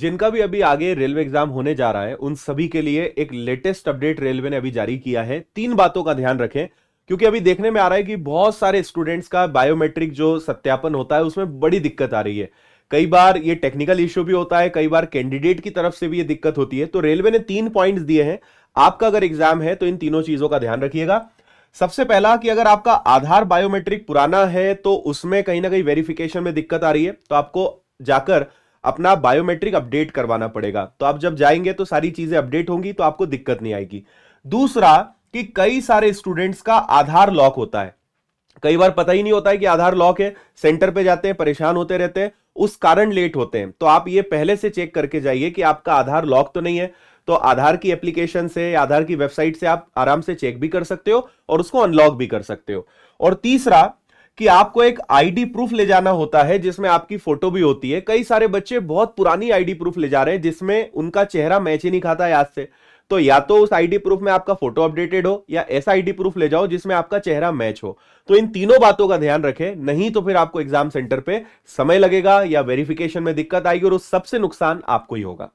जिनका भी अभी आगे रेलवे एग्जाम होने जा रहा है उन सभी के लिए एक लेटेस्ट अपडेट रेलवे ने अभी जारी किया है तीन बातों का ध्यान रखें क्योंकि अभी देखने में आ रहा है कि बहुत सारे स्टूडेंट्स का बायोमेट्रिक जो सत्यापन होता है उसमें बड़ी दिक्कत आ रही है कई बार ये टेक्निकल इश्यू भी होता है कई बार कैंडिडेट की तरफ से भी ये दिक्कत होती है तो रेलवे ने तीन पॉइंट्स दिए हैं आपका अगर एग्जाम है तो इन तीनों चीजों का ध्यान रखिएगा सबसे पहला कि अगर आपका आधार बायोमेट्रिक पुराना है तो उसमें कहीं ना कहीं वेरिफिकेशन में दिक्कत आ रही है तो आपको जाकर अपना बायोमेट्रिक अपडेट करवाना पड़ेगा तो आप जब जाएंगे तो सारी चीजें अपडेट होंगी तो आपको दिक्कत नहीं आएगी दूसरा कि कई सारे स्टूडेंट्स का आधार लॉक होता है कई बार पता ही नहीं होता है कि आधार लॉक है सेंटर पे जाते हैं परेशान होते रहते हैं उस कारण लेट होते हैं तो आप ये पहले से चेक करके जाइए कि आपका आधार लॉक तो नहीं है तो आधार की एप्लीकेशन से आधार की वेबसाइट से आप आराम से चेक भी कर सकते हो और उसको अनलॉक भी कर सकते हो और तीसरा कि आपको एक आईडी प्रूफ ले जाना होता है जिसमें आपकी फोटो भी होती है कई सारे बच्चे बहुत पुरानी आईडी प्रूफ ले जा रहे हैं जिसमें उनका चेहरा मैच ही नहीं खाता है आज से तो या तो उस आईडी प्रूफ में आपका फोटो अपडेटेड हो या ऐसा आईडी प्रूफ ले जाओ जिसमें आपका चेहरा मैच हो तो इन तीनों बातों का ध्यान रखें नहीं तो फिर आपको एग्जाम सेंटर पे समय लगेगा या वेरिफिकेशन में दिक्कत आएगी और उस सबसे नुकसान आपको ही होगा